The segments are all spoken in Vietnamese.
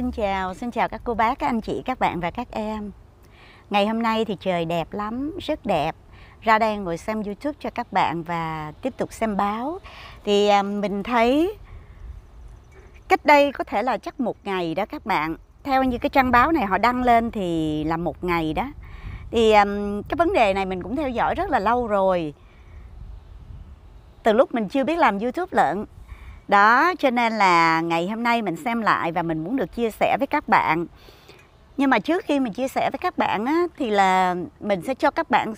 Xin chào, xin chào các cô bác, các anh chị, các bạn và các em Ngày hôm nay thì trời đẹp lắm, rất đẹp Ra đây ngồi xem Youtube cho các bạn và tiếp tục xem báo Thì à, mình thấy cách đây có thể là chắc một ngày đó các bạn Theo như cái trang báo này họ đăng lên thì là một ngày đó Thì à, cái vấn đề này mình cũng theo dõi rất là lâu rồi Từ lúc mình chưa biết làm Youtube lợn đó cho nên là ngày hôm nay mình xem lại và mình muốn được chia sẻ với các bạn nhưng mà trước khi mình chia sẻ với các bạn á, thì là mình sẽ cho các bạn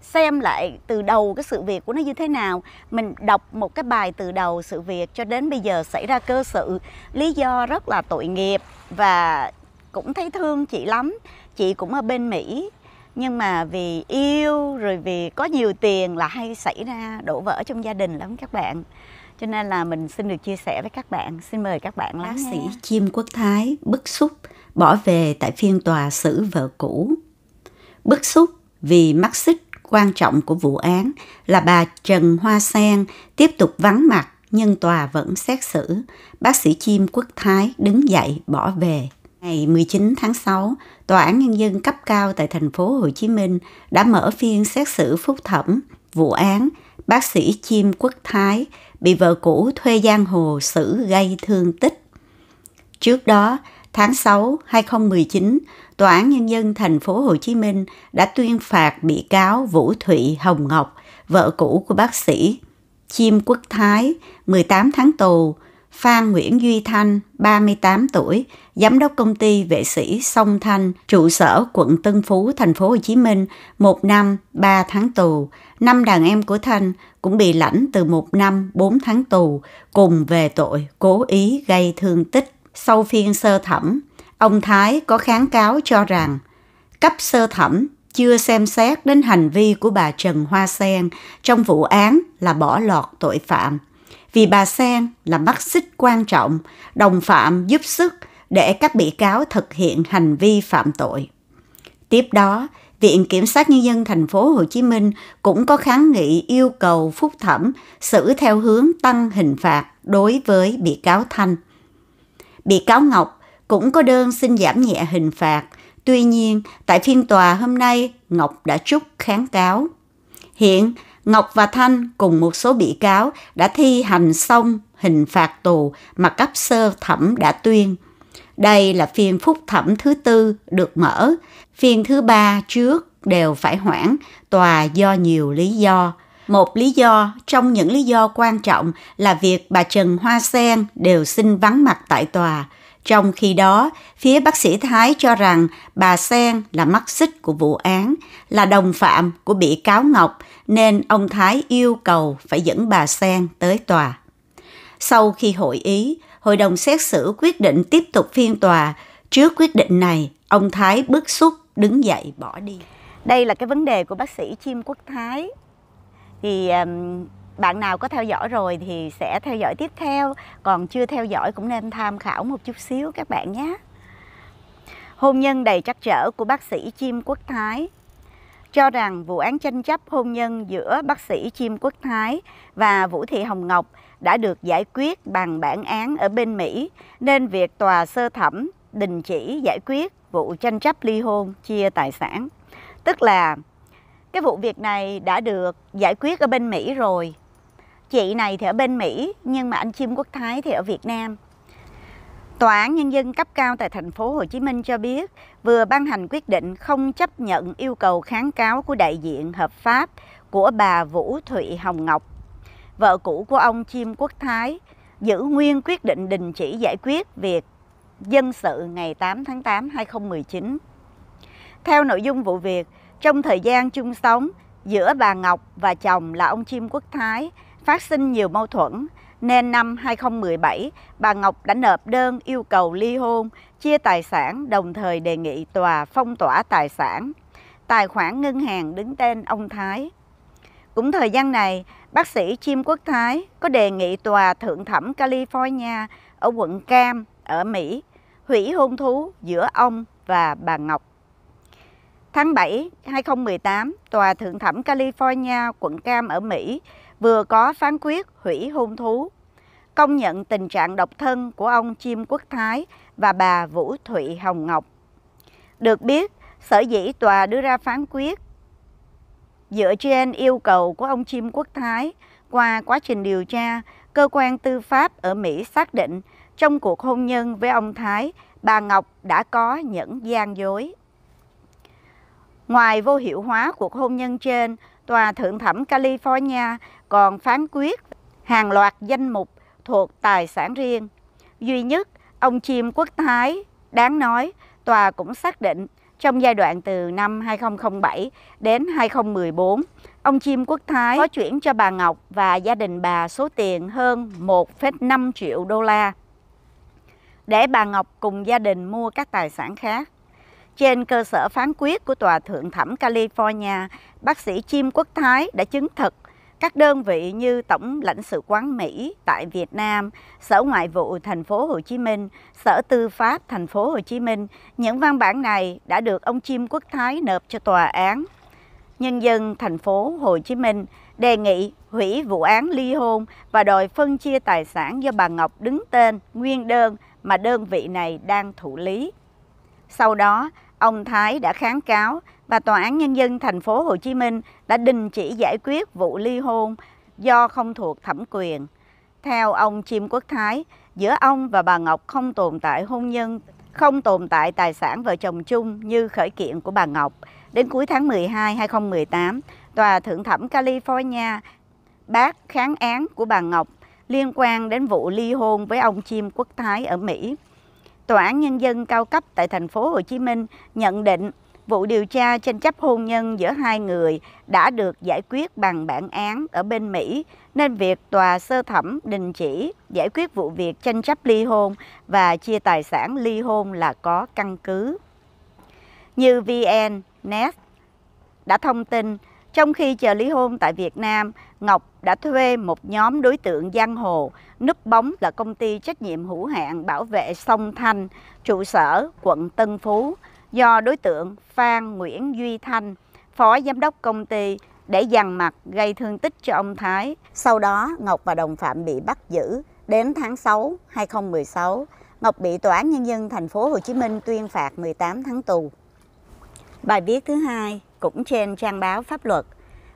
xem lại từ đầu cái sự việc của nó như thế nào mình đọc một cái bài từ đầu sự việc cho đến bây giờ xảy ra cơ sự lý do rất là tội nghiệp và cũng thấy thương chị lắm chị cũng ở bên mỹ nhưng mà vì yêu rồi vì có nhiều tiền là hay xảy ra đổ vỡ trong gia đình lắm các bạn cho nên là mình xin được chia sẻ với các bạn xin mời các bạn lắng bác sĩ nghe. chim quốc thái bức xúc bỏ về tại phiên tòa xử vợ cũ bức xúc vì mắc xích quan trọng của vụ án là bà Trần Hoa Sen tiếp tục vắng mặt nhưng tòa vẫn xét xử. Bác sĩ Chim Quốc Thái đứng dậy bỏ về. Ngày 19 tháng 6, Tòa án Nhân dân cấp cao tại thành phố Hồ Chí Minh đã mở phiên xét xử phúc thẩm vụ án bác sĩ Chim Quốc Thái bị vợ cũ thuê giang hồ xử gây thương tích. Trước đó, tháng 6, 2019, Tòa án Nhân dân thành phố Hồ Chí Minh đã tuyên phạt bị cáo Vũ Thụy Hồng Ngọc, vợ cũ của bác sĩ, Chim Quốc Thái, 18 tháng tù, Phan Nguyễn Duy Thanh, 38 tuổi, giám đốc công ty vệ sĩ sông Thanh, trụ sở quận Tân Phú, thành phố Hồ Chí Minh, 1 năm 3 tháng tù. Năm đàn em của Thanh cũng bị lãnh từ một năm bốn tháng tù cùng về tội cố ý gây thương tích. Sau phiên sơ thẩm, ông Thái có kháng cáo cho rằng cấp sơ thẩm chưa xem xét đến hành vi của bà Trần Hoa Sen trong vụ án là bỏ lọt tội phạm. Vì bà Sen là mắt xích quan trọng, đồng phạm giúp sức để các bị cáo thực hiện hành vi phạm tội. Tiếp đó, Viện Kiểm sát Nhân dân thành phố Hồ Chí Minh cũng có kháng nghị yêu cầu phúc thẩm xử theo hướng tăng hình phạt đối với bị cáo Thanh. Bị cáo Ngọc cũng có đơn xin giảm nhẹ hình phạt, tuy nhiên tại phiên tòa hôm nay Ngọc đã trúc kháng cáo. Hiện Ngọc và Thanh cùng một số bị cáo đã thi hành xong hình phạt tù mà cấp sơ thẩm đã tuyên. Đây là phiên phúc thẩm thứ tư được mở phiên thứ ba trước đều phải hoãn tòa do nhiều lý do. Một lý do trong những lý do quan trọng là việc bà Trần Hoa Sen đều xin vắng mặt tại tòa. Trong khi đó, phía bác sĩ Thái cho rằng bà Sen là mắt xích của vụ án, là đồng phạm của bị cáo Ngọc, nên ông Thái yêu cầu phải dẫn bà Sen tới tòa. Sau khi hội ý, hội đồng xét xử quyết định tiếp tục phiên tòa. Trước quyết định này, ông Thái bức xúc đứng dậy bỏ đi đây là cái vấn đề của bác sĩ chim quốc thái thì um, bạn nào có theo dõi rồi thì sẽ theo dõi tiếp theo còn chưa theo dõi cũng nên tham khảo một chút xíu các bạn nhé hôn nhân đầy trắc trở của bác sĩ chim quốc thái cho rằng vụ án tranh chấp hôn nhân giữa bác sĩ Chim Quốc Thái và Vũ Thị Hồng Ngọc đã được giải quyết bằng bản án ở bên Mỹ, nên việc tòa sơ thẩm đình chỉ giải quyết vụ tranh chấp ly hôn chia tài sản tức là cái vụ việc này đã được giải quyết ở bên mỹ rồi chị này thì ở bên mỹ nhưng mà anh chim quốc thái thì ở việt nam Tòa án Nhân dân cấp cao tại thành phố Hồ Chí Minh cho biết vừa ban hành quyết định không chấp nhận yêu cầu kháng cáo của đại diện hợp pháp của bà Vũ Thụy Hồng Ngọc, vợ cũ của ông Chim Quốc Thái, giữ nguyên quyết định đình chỉ giải quyết việc dân sự ngày 8 tháng 8 2019. Theo nội dung vụ việc, trong thời gian chung sống giữa bà Ngọc và chồng là ông Chim Quốc Thái phát sinh nhiều mâu thuẫn nên năm 2017 bà Ngọc đã nộp đơn yêu cầu ly hôn, chia tài sản đồng thời đề nghị tòa phong tỏa tài sản, tài khoản ngân hàng đứng tên ông Thái. Cũng thời gian này, bác sĩ Chim Quốc Thái có đề nghị tòa thượng thẩm California ở quận Cam ở Mỹ hủy hôn thú giữa ông và bà Ngọc. Tháng 7, 2018, Tòa Thượng thẩm California, quận Cam ở Mỹ vừa có phán quyết hủy hôn thú, công nhận tình trạng độc thân của ông Chim Quốc Thái và bà Vũ Thụy Hồng Ngọc. Được biết, sở dĩ tòa đưa ra phán quyết dựa trên yêu cầu của ông Chim Quốc Thái qua quá trình điều tra, cơ quan tư pháp ở Mỹ xác định trong cuộc hôn nhân với ông Thái, bà Ngọc đã có những gian dối. Ngoài vô hiệu hóa cuộc hôn nhân trên, Tòa Thượng thẩm California còn phán quyết hàng loạt danh mục thuộc tài sản riêng. Duy nhất, ông Chim Quốc Thái, đáng nói, tòa cũng xác định trong giai đoạn từ năm 2007 đến 2014, ông Chim Quốc Thái có chuyển cho bà Ngọc và gia đình bà số tiền hơn 1,5 triệu đô la để bà Ngọc cùng gia đình mua các tài sản khác. Trên cơ sở phán quyết của Tòa Thượng Thẩm California, bác sĩ Chim Quốc Thái đã chứng thực các đơn vị như Tổng lãnh sự quán Mỹ tại Việt Nam, Sở Ngoại vụ Thành phố Hồ Chí Minh, Sở Tư pháp Thành phố Hồ Chí Minh, những văn bản này đã được ông Chim Quốc Thái nộp cho tòa án. Nhân dân Thành phố Hồ Chí Minh đề nghị hủy vụ án ly hôn và đòi phân chia tài sản do bà Ngọc đứng tên nguyên đơn mà đơn vị này đang thụ lý. Sau đó, ông Thái đã kháng cáo và Tòa án Nhân dân thành phố Hồ Chí Minh đã đình chỉ giải quyết vụ ly hôn do không thuộc thẩm quyền. Theo ông Chim Quốc Thái, giữa ông và bà Ngọc không tồn tại hôn nhân, không tồn tại tài sản vợ chồng chung như khởi kiện của bà Ngọc. Đến cuối tháng 12 2018, Tòa Thượng thẩm California bác kháng án của bà Ngọc liên quan đến vụ ly hôn với ông Chim Quốc Thái ở Mỹ. Tòa án nhân dân cao cấp tại thành phố Hồ Chí Minh nhận định vụ điều tra tranh chấp hôn nhân giữa hai người đã được giải quyết bằng bản án ở bên Mỹ, nên việc tòa sơ thẩm đình chỉ giải quyết vụ việc tranh chấp ly hôn và chia tài sản ly hôn là có căn cứ. Như VN, NET đã thông tin, trong khi chờ ly hôn tại Việt Nam, Ngọc đã thuê một nhóm đối tượng giang hồ núp bóng là công ty trách nhiệm hữu hạn bảo vệ sông Thanh, trụ sở quận Tân Phú do đối tượng Phan Nguyễn Duy Thanh, phó giám đốc công ty để dằn mặt gây thương tích cho ông Thái. Sau đó, Ngọc và đồng phạm bị bắt giữ. Đến tháng 6, 2016, Ngọc bị Tòa án Nhân dân thành phố Hồ Chí Minh tuyên phạt 18 tháng tù. Bài viết thứ hai cũng trên trang báo pháp luật,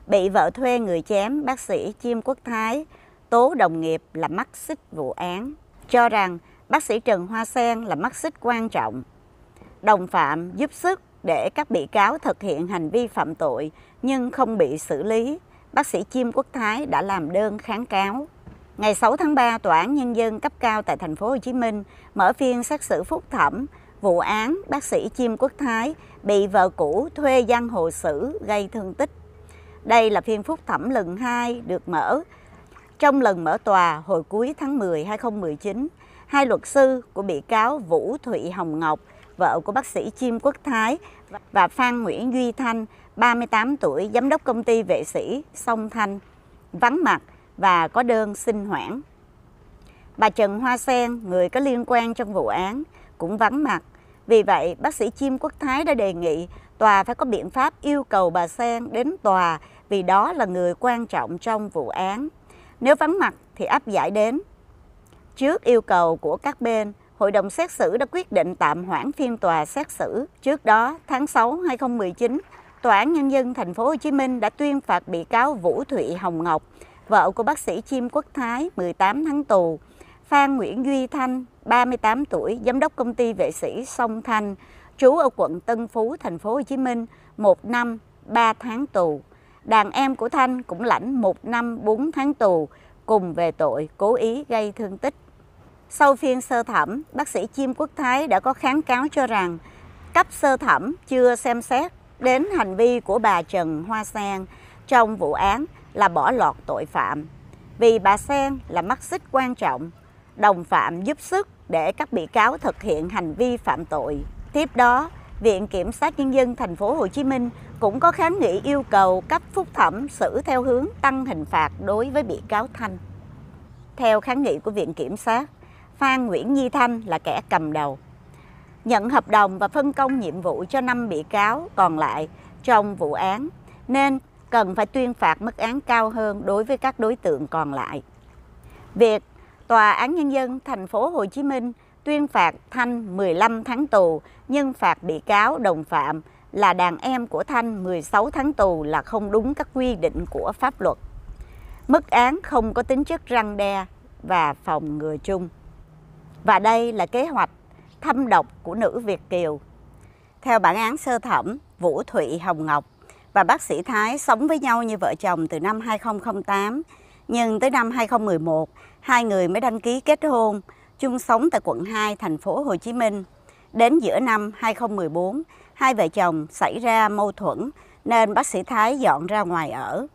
bị vợ thuê người chém bác sĩ Chiêm Quốc Thái tố đồng nghiệp là mắt xích vụ án, cho rằng bác sĩ Trần Hoa Sen là mắt xích quan trọng. Đồng phạm giúp sức để các bị cáo thực hiện hành vi phạm tội nhưng không bị xử lý, bác sĩ Chiêm Quốc Thái đã làm đơn kháng cáo. Ngày 6 tháng 3, Tòa án Nhân dân cấp cao tại thành phố Hồ Chí Minh mở phiên xét xử phúc thẩm vụ án bác sĩ Chim Quốc Thái bị vợ cũ thuê giang hồ sử gây thương tích. Đây là phiên phúc thẩm lần 2 được mở. Trong lần mở tòa hồi cuối tháng 10 2019, hai luật sư của bị cáo Vũ Thụy Hồng Ngọc, vợ của bác sĩ Chim Quốc Thái và Phan Nguyễn Duy Thanh, 38 tuổi, giám đốc công ty vệ sĩ Sông Thanh, vắng mặt và có đơn xin hoãn. Bà Trần Hoa Sen, người có liên quan trong vụ án, cũng vắng mặt vì vậy, bác sĩ Chim Quốc Thái đã đề nghị tòa phải có biện pháp yêu cầu bà Sen đến tòa vì đó là người quan trọng trong vụ án. Nếu vắng mặt thì áp giải đến. Trước yêu cầu của các bên, hội đồng xét xử đã quyết định tạm hoãn phiên tòa xét xử. Trước đó, tháng 6 2019, tòa án nhân dân thành phố Hồ Chí Minh đã tuyên phạt bị cáo Vũ Thụy Hồng Ngọc, vợ của bác sĩ Chim Quốc Thái 18 tháng tù Phan Nguyễn Duy Thanh, 38 tuổi, giám đốc công ty vệ sĩ Sông Thanh, trú ở quận Tân Phú, thành phố Hồ Chí Minh, 1 năm 3 tháng tù. Đàn em của Thanh cũng lãnh 1 năm 4 tháng tù cùng về tội cố ý gây thương tích. Sau phiên sơ thẩm, bác sĩ Chiêm Quốc Thái đã có kháng cáo cho rằng cấp sơ thẩm chưa xem xét đến hành vi của bà Trần Hoa Sen trong vụ án là bỏ lọt tội phạm. Vì bà Sen là mắt xích quan trọng đồng phạm giúp sức để các bị cáo thực hiện hành vi phạm tội. Tiếp đó, Viện Kiểm sát Nhân dân Thành phố Hồ Chí Minh cũng có kháng nghị yêu cầu cấp phúc thẩm xử theo hướng tăng hình phạt đối với bị cáo Thanh. Theo kháng nghị của Viện Kiểm sát, Phan Nguyễn Nhi Thanh là kẻ cầm đầu. Nhận hợp đồng và phân công nhiệm vụ cho 5 bị cáo còn lại trong vụ án, nên cần phải tuyên phạt mức án cao hơn đối với các đối tượng còn lại. Việc Tòa án Nhân dân thành phố Hồ Chí Minh tuyên phạt Thanh 15 tháng tù nhưng phạt bị cáo đồng phạm là đàn em của Thanh 16 tháng tù là không đúng các quy định của pháp luật. Mức án không có tính chất răng đe và phòng ngừa chung. Và đây là kế hoạch thâm độc của nữ Việt Kiều. Theo bản án sơ thẩm, Vũ Thụy Hồng Ngọc và bác sĩ Thái sống với nhau như vợ chồng từ năm 2008 nhưng tới năm 2011, hai người mới đăng ký kết hôn, chung sống tại quận 2, thành phố Hồ Chí Minh. Đến giữa năm 2014, hai vợ chồng xảy ra mâu thuẫn nên bác sĩ Thái dọn ra ngoài ở.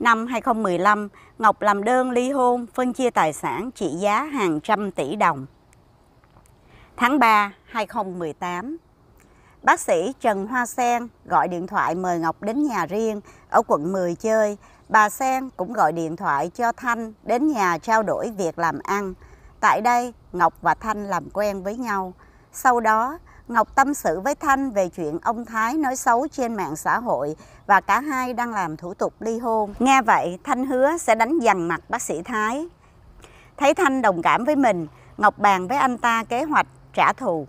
Năm 2015, Ngọc làm đơn ly hôn phân chia tài sản trị giá hàng trăm tỷ đồng. Tháng 3, 2018, bác sĩ Trần Hoa Sen gọi điện thoại mời Ngọc đến nhà riêng ở quận 10 chơi Bà Sen cũng gọi điện thoại cho Thanh đến nhà trao đổi việc làm ăn. Tại đây, Ngọc và Thanh làm quen với nhau. Sau đó, Ngọc tâm sự với Thanh về chuyện ông Thái nói xấu trên mạng xã hội và cả hai đang làm thủ tục ly hôn. Nghe vậy, Thanh hứa sẽ đánh dằn mặt bác sĩ Thái. Thấy Thanh đồng cảm với mình, Ngọc bàn với anh ta kế hoạch trả thù.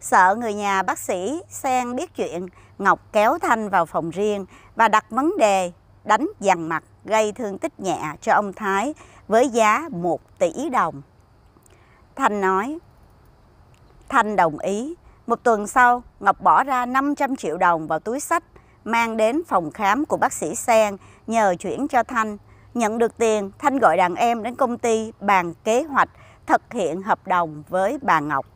Sợ người nhà bác sĩ Sen biết chuyện, Ngọc kéo Thanh vào phòng riêng và đặt vấn đề đánh dằn mặt gây thương tích nhẹ cho ông Thái với giá 1 tỷ đồng. Thanh nói, Thanh đồng ý. Một tuần sau, Ngọc bỏ ra 500 triệu đồng vào túi sách, mang đến phòng khám của bác sĩ Sen nhờ chuyển cho Thanh. Nhận được tiền, Thanh gọi đàn em đến công ty bàn kế hoạch thực hiện hợp đồng với bà Ngọc.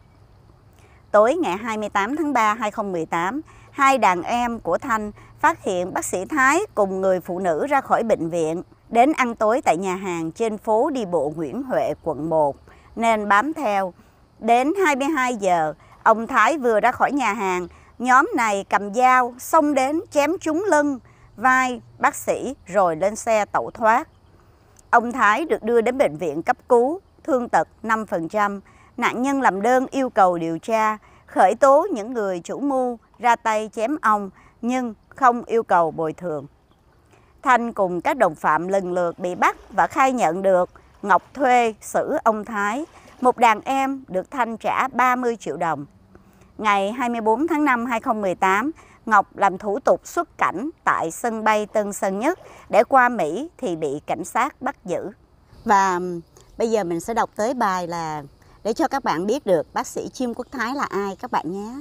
Tối ngày 28 tháng 3 2018, hai đàn em của Thanh phát hiện bác sĩ Thái cùng người phụ nữ ra khỏi bệnh viện, đến ăn tối tại nhà hàng trên phố đi bộ Nguyễn Huệ, quận 1, nên bám theo. Đến 22 giờ, ông Thái vừa ra khỏi nhà hàng, nhóm này cầm dao xông đến chém trúng lưng, vai bác sĩ rồi lên xe tẩu thoát. Ông Thái được đưa đến bệnh viện cấp cứu, thương tật 5%. Nạn nhân làm đơn yêu cầu điều tra, khởi tố những người chủ mưu ra tay chém ông, nhưng không yêu cầu bồi thường. Thanh cùng các đồng phạm lần lượt bị bắt và khai nhận được Ngọc thuê xử ông Thái, một đàn em được Thanh trả 30 triệu đồng. Ngày 24 tháng 5 2018, Ngọc làm thủ tục xuất cảnh tại sân bay Tân Sơn Nhất để qua Mỹ thì bị cảnh sát bắt giữ. Và bây giờ mình sẽ đọc tới bài là để cho các bạn biết được bác sĩ Chim Quốc Thái là ai các bạn nhé.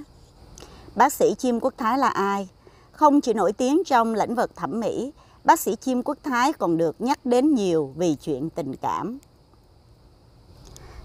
Bác sĩ Chim Quốc Thái là ai? Không chỉ nổi tiếng trong lĩnh vực thẩm mỹ, bác sĩ Chim Quốc Thái còn được nhắc đến nhiều vì chuyện tình cảm.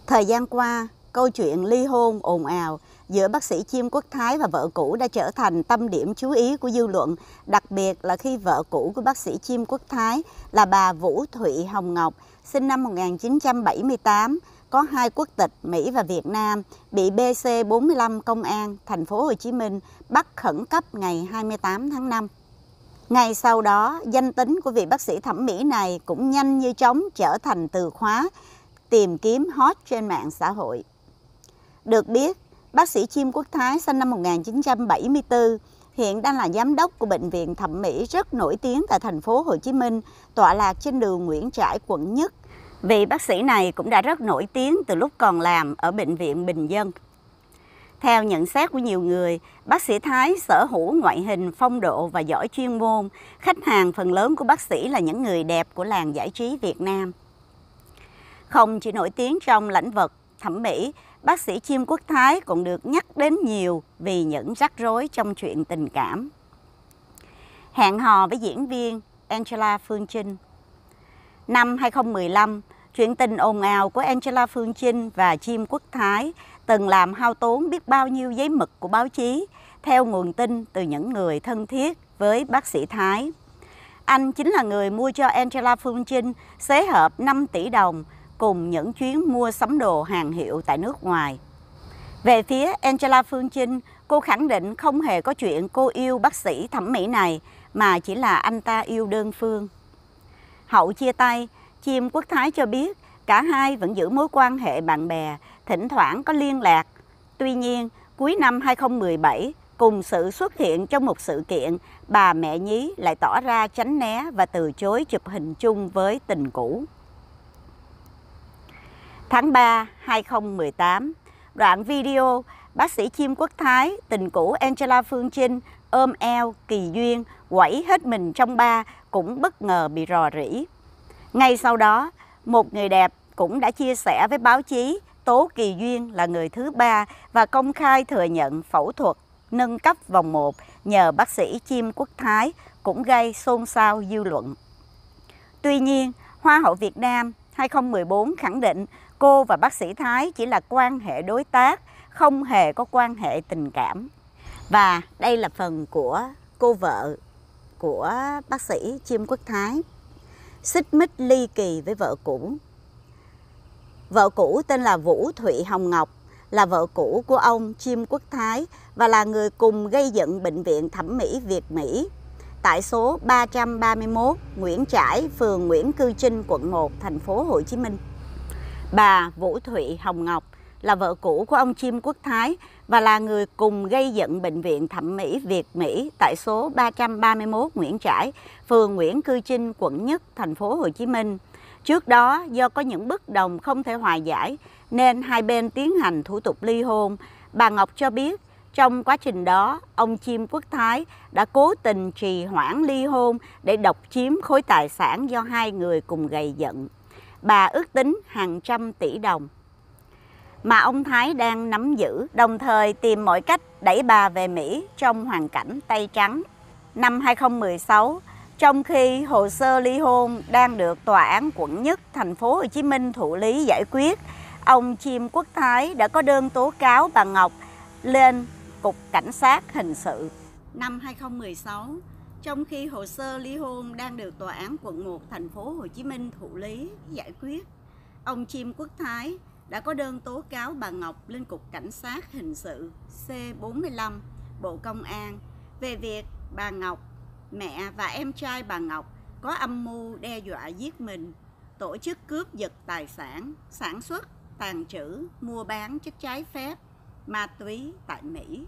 Thời gian qua, câu chuyện ly hôn ồn ào giữa bác sĩ Chim Quốc Thái và vợ cũ đã trở thành tâm điểm chú ý của dư luận, đặc biệt là khi vợ cũ của bác sĩ Chim Quốc Thái là bà Vũ Thụy Hồng Ngọc, sinh năm 1978, có hai quốc tịch Mỹ và Việt Nam bị BC45 Công an thành phố Hồ Chí Minh bắt khẩn cấp ngày 28 tháng 5. Ngay sau đó, danh tính của vị bác sĩ thẩm mỹ này cũng nhanh như chóng trở thành từ khóa tìm kiếm hot trên mạng xã hội. Được biết, bác sĩ Chim Quốc Thái sinh năm 1974, hiện đang là giám đốc của bệnh viện thẩm mỹ rất nổi tiếng tại thành phố Hồ Chí Minh, tọa lạc trên đường Nguyễn Trãi, quận Nhất – Vị bác sĩ này cũng đã rất nổi tiếng từ lúc còn làm ở Bệnh viện Bình Dân. Theo nhận xét của nhiều người, bác sĩ Thái sở hữu ngoại hình, phong độ và giỏi chuyên môn. Khách hàng phần lớn của bác sĩ là những người đẹp của làng giải trí Việt Nam. Không chỉ nổi tiếng trong lĩnh vực thẩm mỹ, bác sĩ Chiêm Quốc Thái cũng được nhắc đến nhiều vì những rắc rối trong chuyện tình cảm. Hẹn hò với diễn viên Angela Phương Trinh. Năm 2015, Chuyện tình ồn ào của Angela Phương Trinh và Jim Quốc Thái từng làm hao tốn biết bao nhiêu giấy mực của báo chí, theo nguồn tin từ những người thân thiết với bác sĩ Thái. Anh chính là người mua cho Angela Phương Trinh xế hợp 5 tỷ đồng cùng những chuyến mua sắm đồ hàng hiệu tại nước ngoài. Về phía Angela Phương Trinh, cô khẳng định không hề có chuyện cô yêu bác sĩ thẩm mỹ này mà chỉ là anh ta yêu đơn phương. Hậu chia tay, Chim Quốc Thái cho biết cả hai vẫn giữ mối quan hệ bạn bè, thỉnh thoảng có liên lạc. Tuy nhiên, cuối năm 2017, cùng sự xuất hiện trong một sự kiện, bà mẹ nhí lại tỏ ra tránh né và từ chối chụp hình chung với tình cũ. Tháng 3, 2018, đoạn video bác sĩ Chim Quốc Thái, tình cũ Angela Phương Trinh ôm eo, kỳ duyên, quẩy hết mình trong ba cũng bất ngờ bị rò rỉ. Ngay sau đó, một người đẹp cũng đã chia sẻ với báo chí Tố Kỳ Duyên là người thứ ba và công khai thừa nhận phẫu thuật nâng cấp vòng 1 nhờ bác sĩ Chim Quốc Thái cũng gây xôn xao dư luận. Tuy nhiên, Hoa hậu Việt Nam 2014 khẳng định cô và bác sĩ Thái chỉ là quan hệ đối tác, không hề có quan hệ tình cảm. Và đây là phần của cô vợ của bác sĩ Chim Quốc Thái xích mích ly kỳ với vợ cũ. Vợ cũ tên là Vũ Thụy Hồng Ngọc, là vợ cũ của ông Chim Quốc Thái và là người cùng gây dựng Bệnh viện Thẩm mỹ Việt Mỹ tại số 331 Nguyễn Trãi, phường Nguyễn Cư Trinh, quận 1, thành phố Hồ Chí Minh. Bà Vũ Thụy Hồng Ngọc là vợ cũ của ông Chim Quốc Thái và là người cùng gây dựng Bệnh viện Thẩm mỹ Việt Mỹ tại số 331 Nguyễn Trãi, phường Nguyễn Cư Trinh, quận Nhất, thành phố Hồ Chí Minh. Trước đó, do có những bất đồng không thể hòa giải, nên hai bên tiến hành thủ tục ly hôn. Bà Ngọc cho biết, trong quá trình đó, ông Chim Quốc Thái đã cố tình trì hoãn ly hôn để độc chiếm khối tài sản do hai người cùng gây dựng. Bà ước tính hàng trăm tỷ đồng mà ông Thái đang nắm giữ, đồng thời tìm mọi cách đẩy bà về Mỹ trong hoàn cảnh tay trắng. Năm 2016, trong khi hồ sơ ly hôn đang được tòa án quận nhất thành phố Hồ Chí Minh thụ lý giải quyết, ông Chim Quốc Thái đã có đơn tố cáo bà Ngọc lên cục cảnh sát hình sự. Năm 2016, trong khi hồ sơ ly hôn đang được tòa án quận 1 thành phố Hồ Chí Minh thụ lý giải quyết, ông Chim Quốc Thái đã có đơn tố cáo bà Ngọc lên Cục Cảnh sát Hình sự C45 Bộ Công an về việc bà Ngọc, mẹ và em trai bà Ngọc có âm mưu đe dọa giết mình, tổ chức cướp giật tài sản, sản xuất, tàn trữ, mua bán chất trái phép, ma túy tại Mỹ.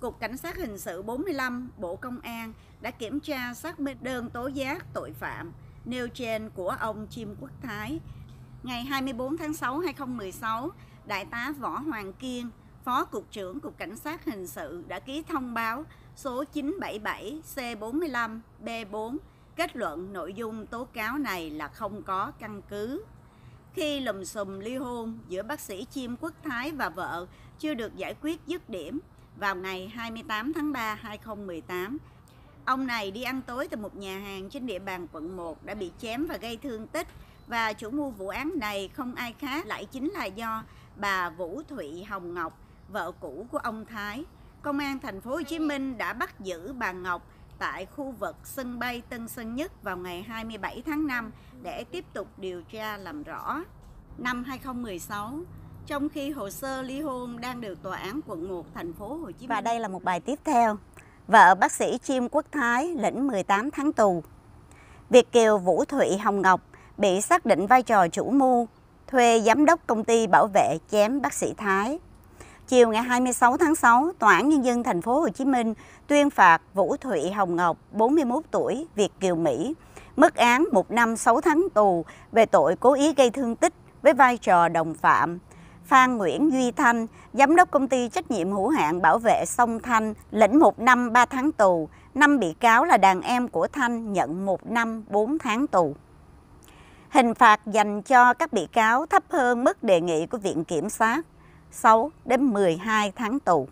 Cục Cảnh sát Hình sự 45 Bộ Công an đã kiểm tra xác minh đơn tố giác tội phạm nêu trên của ông Chim Quốc Thái ngày 24 tháng 6 2016, Đại tá Võ Hoàng Kiên, Phó Cục trưởng Cục Cảnh sát Hình sự đã ký thông báo số 977C45B4 kết luận nội dung tố cáo này là không có căn cứ. Khi lùm xùm ly hôn giữa bác sĩ Chiêm Quốc Thái và vợ chưa được giải quyết dứt điểm, vào ngày 28 tháng 3 2018, ông này đi ăn tối từ một nhà hàng trên địa bàn quận 1 đã bị chém và gây thương tích và chủ mưu vụ án này không ai khác lại chính là do bà Vũ Thụy Hồng Ngọc, vợ cũ của ông Thái. Công an thành phố Hồ Chí Minh đã bắt giữ bà Ngọc tại khu vực sân bay Tân Sơn Nhất vào ngày 27 tháng 5 để tiếp tục điều tra làm rõ. Năm 2016, trong khi hồ sơ ly hôn đang được tòa án quận 1 thành phố Hồ Chí Minh. Và đây là một bài tiếp theo. Vợ bác sĩ Chim Quốc Thái lĩnh 18 tháng tù. Việt kiều Vũ Thụy Hồng Ngọc bị xác định vai trò chủ mưu, thuê giám đốc công ty bảo vệ chém bác sĩ Thái. Chiều ngày 26 tháng 6, Tòa án Nhân dân thành phố Hồ Chí Minh tuyên phạt Vũ Thụy Hồng Ngọc, 41 tuổi, Việt Kiều Mỹ, mức án 1 năm 6 tháng tù về tội cố ý gây thương tích với vai trò đồng phạm. Phan Nguyễn Duy Thanh, giám đốc công ty trách nhiệm hữu hạn bảo vệ sông Thanh, lĩnh 1 năm 3 tháng tù. Năm bị cáo là đàn em của Thanh nhận 1 năm 4 tháng tù. Hình phạt dành cho các bị cáo thấp hơn mức đề nghị của Viện Kiểm sát 6 đến 12 tháng tù.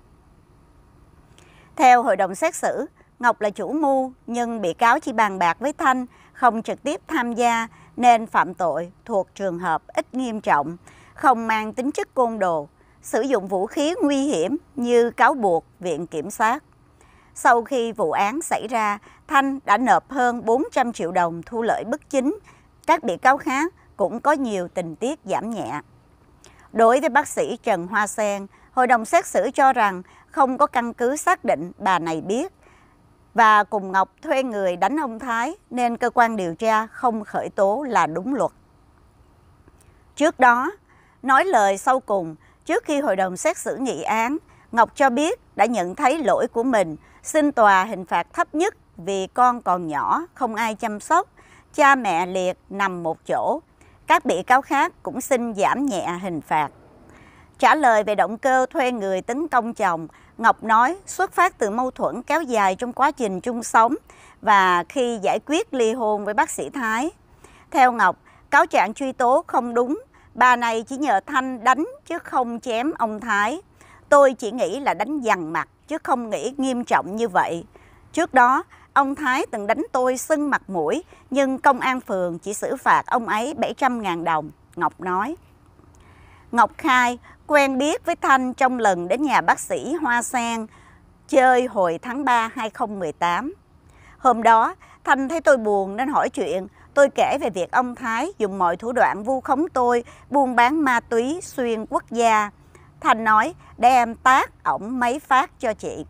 Theo hội đồng xét xử, Ngọc là chủ mưu nhưng bị cáo chỉ bàn bạc với Thanh, không trực tiếp tham gia nên phạm tội thuộc trường hợp ít nghiêm trọng, không mang tính chất côn đồ, sử dụng vũ khí nguy hiểm như cáo buộc Viện Kiểm sát. Sau khi vụ án xảy ra, Thanh đã nộp hơn 400 triệu đồng thu lợi bất chính các bị cáo khác cũng có nhiều tình tiết giảm nhẹ. Đối với bác sĩ Trần Hoa Sen, hội đồng xét xử cho rằng không có căn cứ xác định bà này biết và cùng Ngọc thuê người đánh ông Thái nên cơ quan điều tra không khởi tố là đúng luật. Trước đó, nói lời sau cùng, trước khi hội đồng xét xử nghị án, Ngọc cho biết đã nhận thấy lỗi của mình, xin tòa hình phạt thấp nhất vì con còn nhỏ, không ai chăm sóc cha mẹ liệt nằm một chỗ. Các bị cáo khác cũng xin giảm nhẹ hình phạt. Trả lời về động cơ thuê người tấn công chồng, Ngọc nói xuất phát từ mâu thuẫn kéo dài trong quá trình chung sống và khi giải quyết ly hôn với bác sĩ Thái. Theo Ngọc, cáo trạng truy tố không đúng, bà này chỉ nhờ Thanh đánh chứ không chém ông Thái. Tôi chỉ nghĩ là đánh dằn mặt chứ không nghĩ nghiêm trọng như vậy. Trước đó, Ông Thái từng đánh tôi sưng mặt mũi, nhưng công an phường chỉ xử phạt ông ấy 700.000 đồng, Ngọc nói. Ngọc khai quen biết với Thanh trong lần đến nhà bác sĩ Hoa Sen chơi hồi tháng 3 2018. Hôm đó, Thanh thấy tôi buồn nên hỏi chuyện. Tôi kể về việc ông Thái dùng mọi thủ đoạn vu khống tôi buôn bán ma túy xuyên quốc gia. Thanh nói để em tác ổng mấy phát cho chị.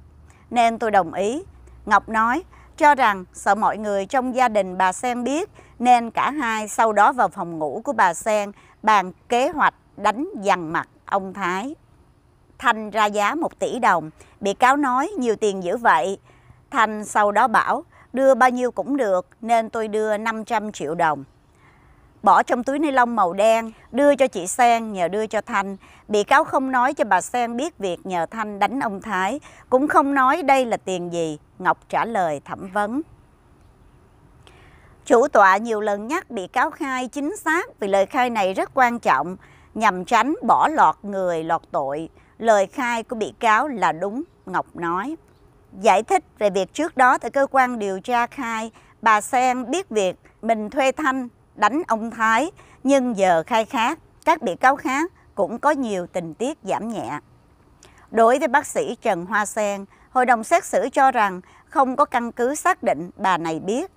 Nên tôi đồng ý. Ngọc nói cho rằng sợ mọi người trong gia đình bà Sen biết nên cả hai sau đó vào phòng ngủ của bà Sen bàn kế hoạch đánh dằn mặt ông Thái. Thanh ra giá 1 tỷ đồng, bị cáo nói nhiều tiền dữ vậy. Thanh sau đó bảo đưa bao nhiêu cũng được nên tôi đưa 500 triệu đồng bỏ trong túi ni lông màu đen, đưa cho chị Sen nhờ đưa cho Thanh. Bị cáo không nói cho bà Sen biết việc nhờ Thanh đánh ông Thái, cũng không nói đây là tiền gì, Ngọc trả lời thẩm vấn. Chủ tọa nhiều lần nhắc bị cáo khai chính xác vì lời khai này rất quan trọng, nhằm tránh bỏ lọt người lọt tội. Lời khai của bị cáo là đúng, Ngọc nói. Giải thích về việc trước đó tại cơ quan điều tra khai, bà Sen biết việc mình thuê Thanh đánh ông Thái, nhưng giờ khai khác, các bị cáo khác cũng có nhiều tình tiết giảm nhẹ. Đối với bác sĩ Trần Hoa Sen, hội đồng xét xử cho rằng không có căn cứ xác định bà này biết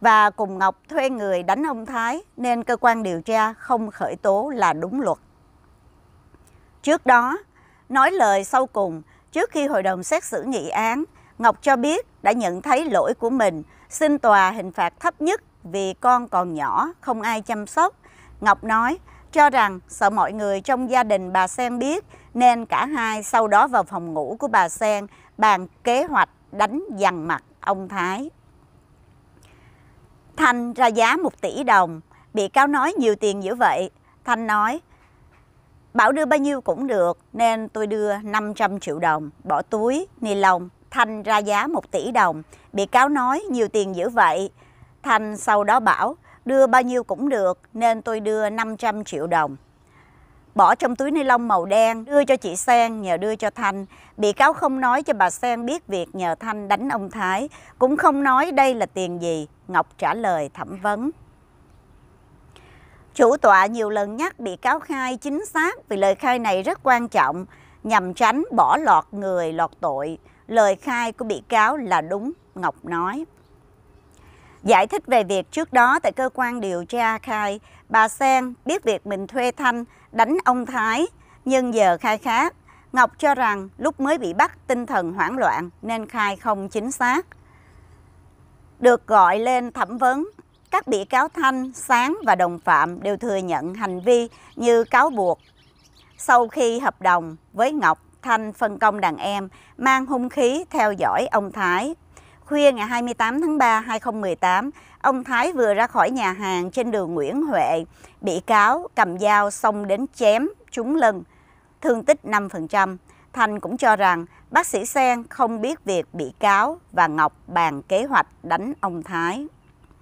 và cùng Ngọc thuê người đánh ông Thái nên cơ quan điều tra không khởi tố là đúng luật. Trước đó, nói lời sau cùng, trước khi hội đồng xét xử nghị án, Ngọc cho biết đã nhận thấy lỗi của mình, xin tòa hình phạt thấp nhất vì con còn nhỏ, không ai chăm sóc. Ngọc nói, cho rằng sợ mọi người trong gia đình bà Sen biết nên cả hai sau đó vào phòng ngủ của bà Sen bàn kế hoạch đánh dằn mặt ông Thái. Thanh ra giá 1 tỷ đồng, bị cáo nói nhiều tiền dữ vậy. Thanh nói, bảo đưa bao nhiêu cũng được nên tôi đưa 500 triệu đồng, bỏ túi, ni lông. Thanh ra giá 1 tỷ đồng, bị cáo nói nhiều tiền dữ vậy. Thanh sau đó bảo đưa bao nhiêu cũng được nên tôi đưa 500 triệu đồng. Bỏ trong túi ni lông màu đen đưa cho chị Sen nhờ đưa cho Thanh. Bị cáo không nói cho bà Sen biết việc nhờ Thanh đánh ông Thái. Cũng không nói đây là tiền gì. Ngọc trả lời thẩm vấn. Chủ tọa nhiều lần nhắc bị cáo khai chính xác vì lời khai này rất quan trọng nhằm tránh bỏ lọt người lọt tội. Lời khai của bị cáo là đúng, Ngọc nói. Giải thích về việc trước đó tại cơ quan điều tra khai, bà Sen biết việc mình thuê Thanh đánh ông Thái, nhưng giờ khai khác. Ngọc cho rằng lúc mới bị bắt tinh thần hoảng loạn nên khai không chính xác. Được gọi lên thẩm vấn, các bị cáo Thanh, Sáng và đồng phạm đều thừa nhận hành vi như cáo buộc. Sau khi hợp đồng với Ngọc, Thanh phân công đàn em mang hung khí theo dõi ông Thái Khuya ngày 28 tháng 3, 2018, ông Thái vừa ra khỏi nhà hàng trên đường Nguyễn Huệ. Bị cáo cầm dao xông đến chém, trúng lưng, thương tích 5%. Thành cũng cho rằng bác sĩ Sen không biết việc bị cáo và Ngọc bàn kế hoạch đánh ông Thái.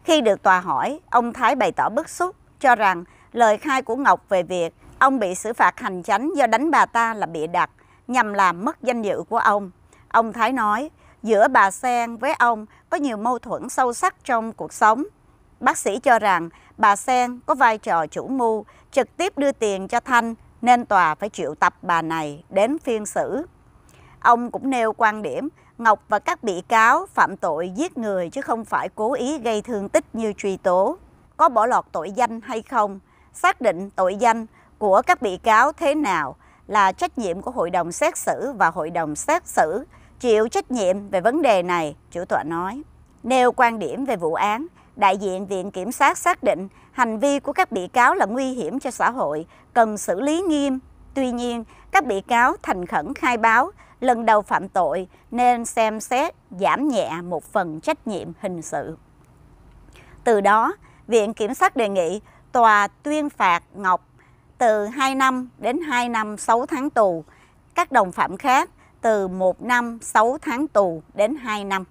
Khi được tòa hỏi, ông Thái bày tỏ bức xúc, cho rằng lời khai của Ngọc về việc ông bị xử phạt hành chánh do đánh bà ta là bịa đặt nhằm làm mất danh dự của ông. Ông Thái nói, giữa bà Sen với ông có nhiều mâu thuẫn sâu sắc trong cuộc sống. Bác sĩ cho rằng bà Sen có vai trò chủ mưu trực tiếp đưa tiền cho Thanh nên tòa phải triệu tập bà này đến phiên xử. Ông cũng nêu quan điểm Ngọc và các bị cáo phạm tội giết người chứ không phải cố ý gây thương tích như truy tố. Có bỏ lọt tội danh hay không, xác định tội danh của các bị cáo thế nào là trách nhiệm của hội đồng xét xử và hội đồng xét xử chịu trách nhiệm về vấn đề này, chủ tọa nói. Nêu quan điểm về vụ án, đại diện Viện Kiểm sát xác định hành vi của các bị cáo là nguy hiểm cho xã hội, cần xử lý nghiêm. Tuy nhiên, các bị cáo thành khẩn khai báo lần đầu phạm tội nên xem xét giảm nhẹ một phần trách nhiệm hình sự. Từ đó, Viện Kiểm sát đề nghị tòa tuyên phạt Ngọc từ 2 năm đến 2 năm 6 tháng tù, các đồng phạm khác từ 1 năm 6 tháng tù đến 2 năm.